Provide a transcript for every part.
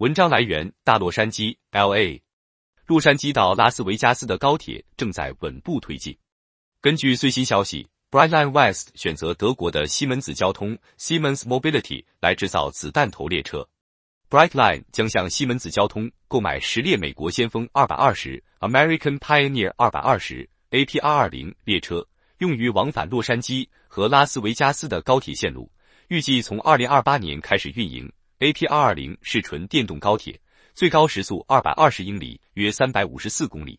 文章来源：大洛杉矶 （LA）。洛杉矶到拉斯维加斯的高铁正在稳步推进。根据最新消息，Brightline West 选择德国的西门子交通 （Siemens Mobility） 来制造子弹头列车。Brightline 将向西门子交通购买十列美国先锋 220（American Pioneer 220 APR20） 列车，用于往返洛杉矶和拉斯维加斯的高铁线路，预计从2028年开始运营。A p 2二零是纯电动高铁，最高时速二百二十英里，约三百五十四公里。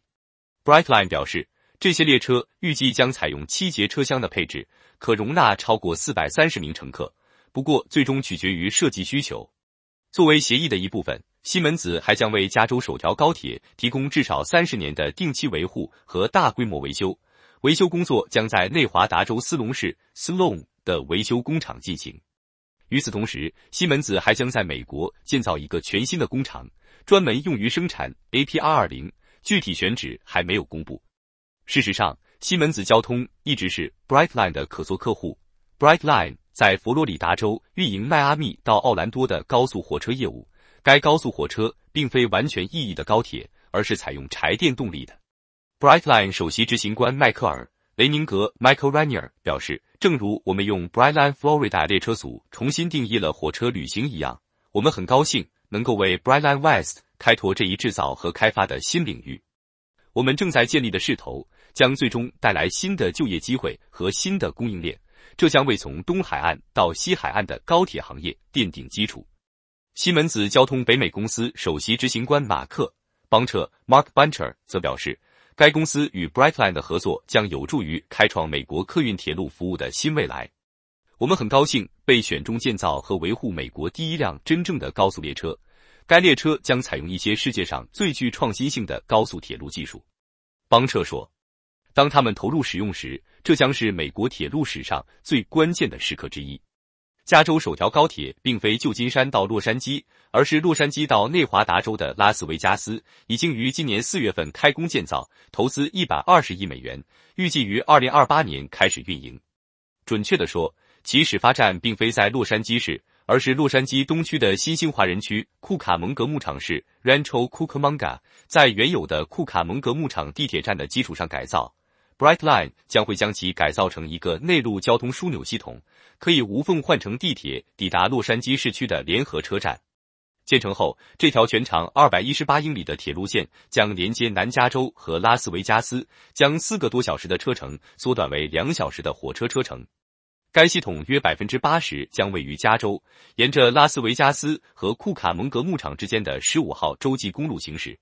Brightline 表示，这些列车预计将采用七节车厢的配置，可容纳超过四百三十名乘客。不过，最终取决于设计需求。作为协议的一部分，西门子还将为加州首条高铁提供至少三十年的定期维护和大规模维修。维修工作将在内华达州斯隆市斯隆的维修工厂进行。与此同时，西门子还将在美国建造一个全新的工厂，专门用于生产 APR 二零，具体选址还没有公布。事实上，西门子交通一直是 Brightline 的可做客户。Brightline 在佛罗里达州运营迈阿密到奥兰多的高速火车业务，该高速火车并非完全意义的高铁，而是采用柴电动力的。Brightline 首席执行官迈克尔。雷宁格 （Michael Rainer） 表示：“正如我们用 Brightline Florida 列车组重新定义了火车旅行一样，我们很高兴能够为 Brightline West 开拓这一制造和开发的新领域。我们正在建立的势头将最终带来新的就业机会和新的供应链，这将为从东海岸到西海岸的高铁行业奠定基础。”西门子交通北美公司首席执行官马克·邦彻 （Mark Buncher） 则表示。该公司与 Brightline 的合作将有助于开创美国客运铁路服务的新未来。我们很高兴被选中建造和维护美国第一辆真正的高速列车。该列车将采用一些世界上最具创新性的高速铁路技术，邦彻说。当他们投入使用时，这将是美国铁路史上最关键的时刻之一。加州首条高铁并非旧金山到洛杉矶，而是洛杉矶到内华达州的拉斯维加斯，已经于今年四月份开工建造，投资一百二十亿美元，预计于二零二八年开始运营。准确的说，其始发站并非在洛杉矶市，而是洛杉矶东区的新兴华人区库卡蒙格牧场市 （Rancho Cucamonga），在原有的库卡蒙格牧场地铁站的基础上改造。Brightline 将会将其改造成一个内陆交通枢纽系统，可以无缝换乘地铁，抵达洛杉矶市区的联合车站。建成后，这条全长二百一十八英里的铁路线将连接南加州和拉斯维加斯，将四个多小时的车程缩短为两小时的火车车程。该系统约百分之八十将位于加州，沿着拉斯维加斯和库卡蒙格牧场之间的十五号洲际公路行驶。